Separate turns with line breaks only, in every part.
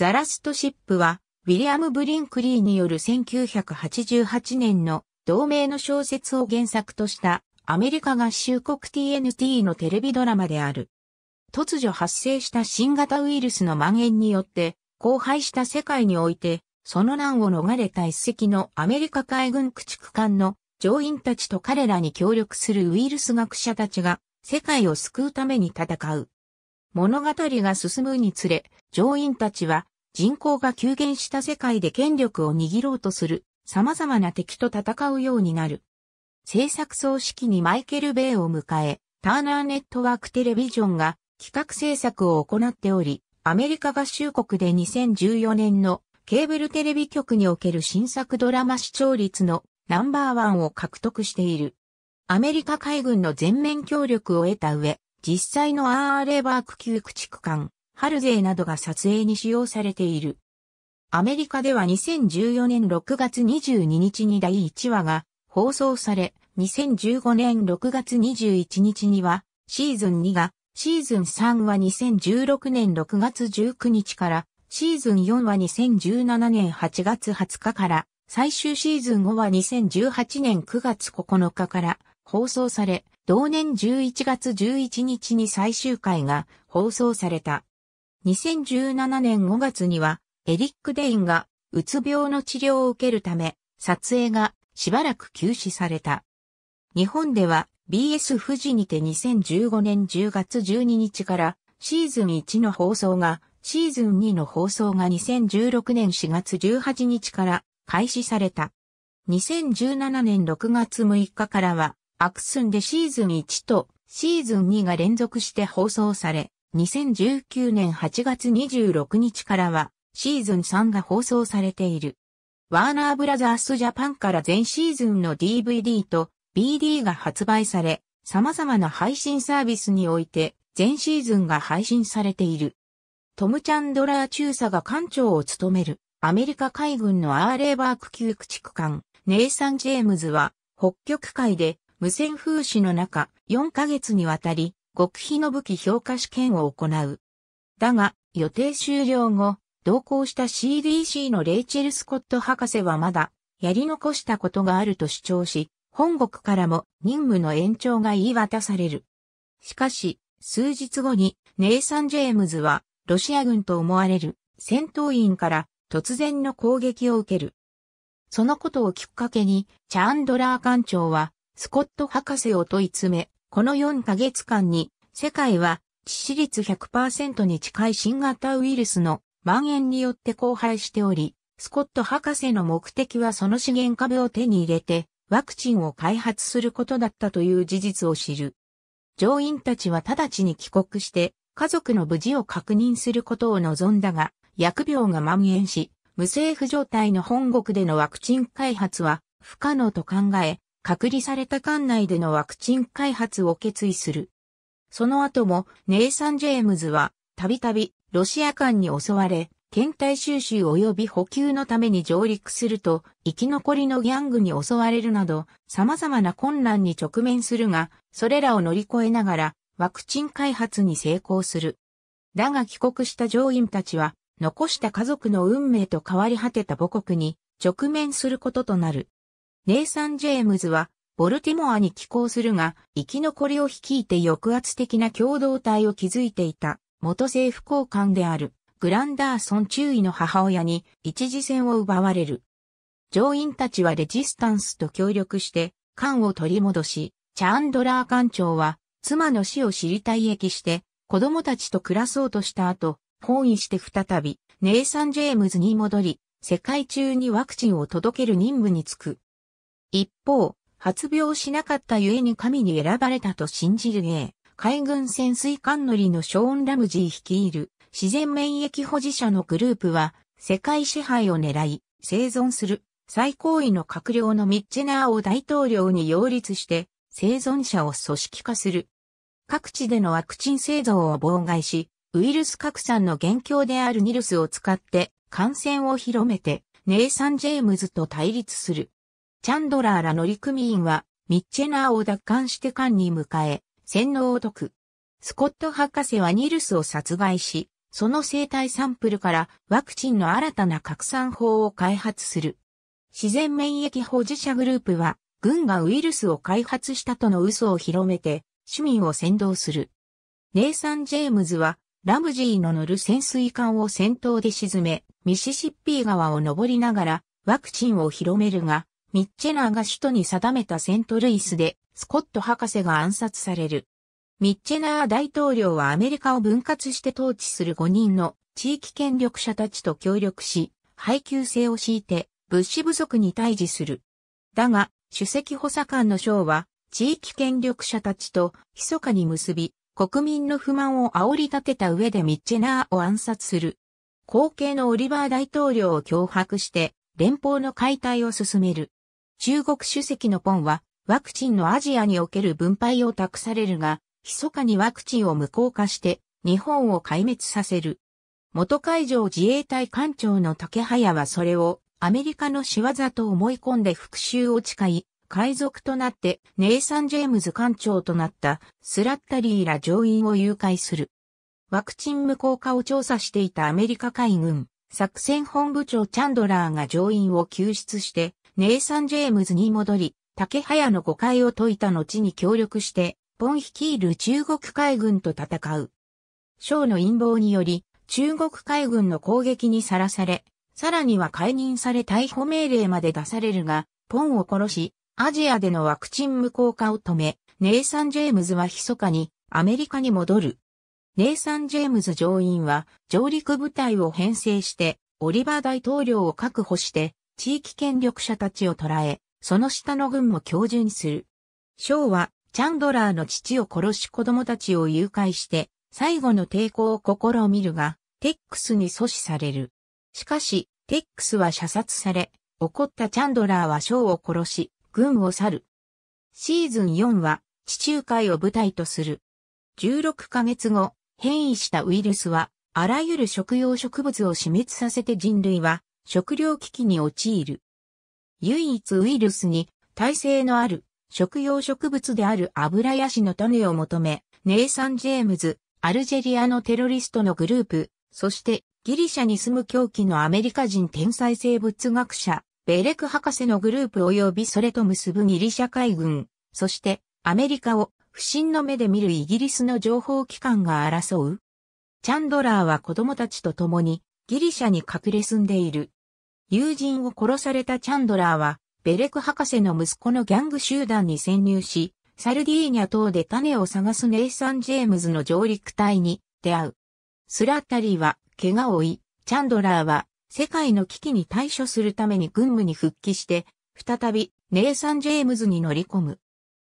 ザラストシップは、ウィリアム・ブリンクリーによる1988年の同名の小説を原作としたアメリカ合衆国 TNT のテレビドラマである。突如発生した新型ウイルスの蔓延によって、荒廃した世界において、その難を逃れた一隻のアメリカ海軍駆逐艦の乗員たちと彼らに協力するウイルス学者たちが世界を救うために戦う。物語が進むにつれ、乗員たちは人口が急減した世界で権力を握ろうとする様々な敵と戦うようになる。制作総指揮にマイケル・ベイを迎え、ターナーネットワークテレビジョンが企画制作を行っており、アメリカ合衆国で2014年のケーブルテレビ局における新作ドラマ視聴率のナンバーワンを獲得している。アメリカ海軍の全面協力を得た上、実際の RA バーク級駆逐艦ハルゼーなどが撮影に使用されている。アメリカでは2014年6月22日に第1話が放送され、2015年6月21日にはシーズン2が、シーズン3は2016年6月19日から、シーズン4は2017年8月20日から、最終シーズン5は2018年9月9日から放送され、同年11月11日に最終回が放送された。2017年5月には、エリック・デインが、うつ病の治療を受けるため、撮影がしばらく休止された。日本では BS 富士にて2015年10月12日からシーズン1の放送が、シーズン2の放送が2016年4月18日から開始された。2017年6月6日からは、アクスンでシーズン1とシーズン2が連続して放送され、2019年8月26日からはシーズン3が放送されている。ワーナーブラザースジャパンから全シーズンの DVD と BD が発売され、様々な配信サービスにおいて全シーズンが配信されている。トム・チャンドラー中佐が艦長を務めるアメリカ海軍のアーレーバーク級駆逐艦ネイサン・ジェームズは北極海で無線風刺の中4ヶ月にわたり極秘の武器評価試験を行う。だが、予定終了後、同行した CDC のレイチェル・スコット博士はまだ、やり残したことがあると主張し、本国からも任務の延長が言い渡される。しかし、数日後に、ネイサン・ジェームズは、ロシア軍と思われる戦闘員から突然の攻撃を受ける。そのことをきっかけに、チャンドラー艦長は、スコット博士を問い詰め、この4ヶ月間に、世界は致死率100%に近い新型ウイルスの蔓延によって荒廃しており、スコット博士の目的はその資源株を手に入れて、ワクチンを開発することだったという事実を知る。乗員たちは直ちに帰国して、家族の無事を確認することを望んだが、薬病が蔓延し、無政府状態の本国でのワクチン開発は不可能と考え、隔離された管内でのワクチン開発を決意する。その後もネイサン・ジェームズはたびたびロシア艦に襲われ、検体収集及び補給のために上陸すると、生き残りのギャングに襲われるなど、様々な困難に直面するが、それらを乗り越えながら、ワクチン開発に成功する。だが帰国した乗員たちは、残した家族の運命と変わり果てた母国に直面することとなる。ネイサン・ジェームズは、ボルティモアに寄港するが、生き残りを率いて抑圧的な共同体を築いていた、元政府高官である、グランダーソン中尉の母親に、一時戦を奪われる。乗員たちはレジスタンスと協力して、艦を取り戻し、チャンドラー艦長は、妻の死を知り退役して、子供たちと暮らそうとした後、本囲して再び、ネイサン・ジェームズに戻り、世界中にワクチンを届ける任務に就く。一方、発病しなかったゆえに神に選ばれたと信じる英、海軍潜水艦乗りのショーン・ラムジー率いる自然免疫保持者のグループは世界支配を狙い生存する最高位の閣僚のミッチェナーを大統領に擁立して生存者を組織化する。各地でのワクチン製造を妨害し、ウイルス拡散の元凶であるニルスを使って感染を広めてネイサン・ジェームズと対立する。チャンドラーら乗組員は、ミッチェナーを奪還して艦に迎え、洗脳を解く。スコット博士はニルスを殺害し、その生体サンプルからワクチンの新たな拡散法を開発する。自然免疫保持者グループは、軍がウイルスを開発したとの嘘を広めて、市民を先導する。ネイサン・ジェームズは、ラムジーの乗る潜水艦を先頭で沈め、ミシシッピー川を登りながら、ワクチンを広めるが、ミッチェナーが首都に定めたセントルイスで、スコット博士が暗殺される。ミッチェナー大統領はアメリカを分割して統治する5人の地域権力者たちと協力し、配給制を敷いて物資不足に対峙する。だが、主席補佐官の省は地域権力者たちと密かに結び、国民の不満を煽り立てた上でミッチェナーを暗殺する。後継のオリバー大統領を脅迫して、連邦の解体を進める。中国主席のポンは、ワクチンのアジアにおける分配を託されるが、密かにワクチンを無効化して、日本を壊滅させる。元海上自衛隊艦長の竹早はそれを、アメリカの仕業と思い込んで復讐を誓い、海賊となって、ネイサン・ジェームズ艦長となった、スラッタリーら乗員を誘拐する。ワクチン無効化を調査していたアメリカ海軍、作戦本部長チャンドラーが乗員を救出して、ネイサン・ジェームズに戻り、竹早の誤解を解いた後に協力して、ポン率いる中国海軍と戦う。章の陰謀により、中国海軍の攻撃にさらされ、さらには解任され逮捕命令まで出されるが、ポンを殺し、アジアでのワクチン無効化を止め、ネイサン・ジェームズは密かにアメリカに戻る。ネイサン・ジェームズ上院は上陸部隊を編成して、オリバー大統領を確保して、地域権力者たちを捕らえ、その下の軍も標にする。ショーは、チャンドラーの父を殺し子供たちを誘拐して、最後の抵抗を試みるが、テックスに阻止される。しかし、テックスは射殺され、怒ったチャンドラーはショーを殺し、軍を去る。シーズン4は、地中海を舞台とする。16ヶ月後、変異したウイルスは、あらゆる食用植物を死滅させて人類は、食糧危機に陥る。唯一ウイルスに耐性のある食用植物である油ヤシの種を求め、ネイサン・ジェームズ、アルジェリアのテロリストのグループ、そしてギリシャに住む狂気のアメリカ人天才生物学者、ベレク博士のグループ及びそれと結ぶギリシャ海軍、そしてアメリカを不審の目で見るイギリスの情報機関が争う。チャンドラーは子供たちと共にギリシャに隠れ住んでいる。友人を殺されたチャンドラーは、ベレク博士の息子のギャング集団に潜入し、サルディーニャ島で種を探すネイサン・ジェームズの上陸隊に出会う。スラッタリーは怪我を負い、チャンドラーは世界の危機に対処するために軍務に復帰して、再びネイサン・ジェームズに乗り込む。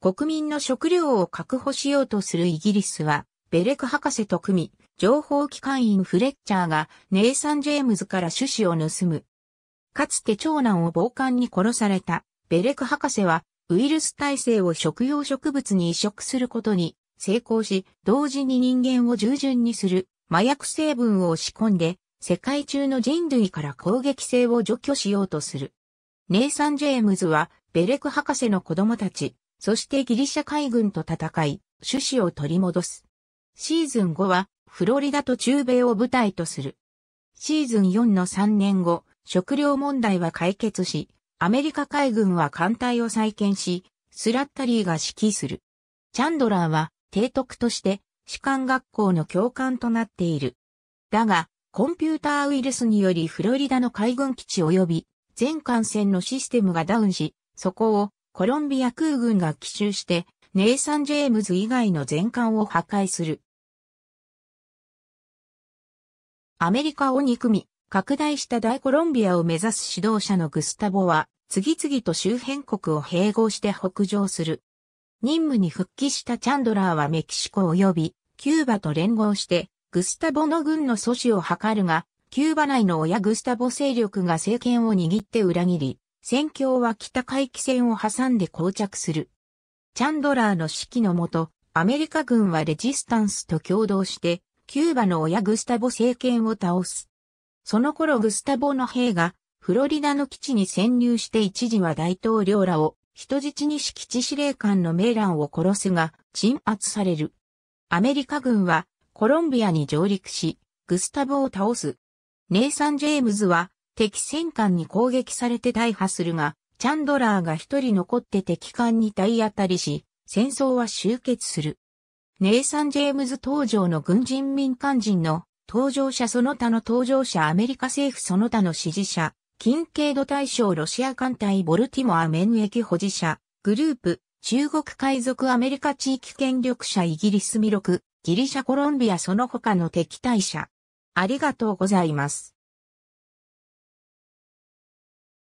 国民の食料を確保しようとするイギリスは、ベレク博士と組み、情報機関員フレッチャーがネイサン・ジェームズから種子を盗む。かつて長男を暴漢に殺されたベレク博士はウイルス耐性を食用植物に移植することに成功し、同時に人間を従順にする麻薬成分を仕込んで、世界中の人類から攻撃性を除去しようとする。ネイサン・ジェームズは、ベレク博士の子供たち、そしてギリシャ海軍と戦い、種子を取り戻す。シーズン5は、フロリダと中米を舞台とする。シーズン4の3年後、食料問題は解決し、アメリカ海軍は艦隊を再建し、スラッタリーが指揮する。チャンドラーは提督として士官学校の教官となっている。だが、コンピューターウイルスによりフロリダの海軍基地及び全艦船のシステムがダウンし、そこをコロンビア空軍が奇襲して、ネイサン・ジェームズ以外の全艦を破壊する。アメリカを憎み、拡大した大コロンビアを目指す指導者のグスタボは、次々と周辺国を併合して北上する。任務に復帰したチャンドラーはメキシコ及びキューバと連合して、グスタボの軍の阻止を図るが、キューバ内の親グスタボ勢力が政権を握って裏切り、戦況は北海岸線を挟んで膠着する。チャンドラーの指揮のもと、アメリカ軍はレジスタンスと共同して、キューバの親グスタボ政権を倒す。その頃グスタボの兵がフロリダの基地に潜入して一時は大統領らを人質にし基地司令官のメーランを殺すが鎮圧される。アメリカ軍はコロンビアに上陸し、グスタボを倒す。ネイサン・ジェームズは敵戦艦に攻撃されて大破するが、チャンドラーが一人残って敵艦に体当たりし、戦争は終結する。ネイサン・ジェームズ登場の軍人民間人の登場者その他の登場者アメリカ政府その他の支持者、近景度大将ロシア艦隊ボルティモア免疫保持者、グループ、中国海賊アメリカ地域権力者イギリス弥勒ギリシャコロンビアその他の敵対者。ありがとうございます。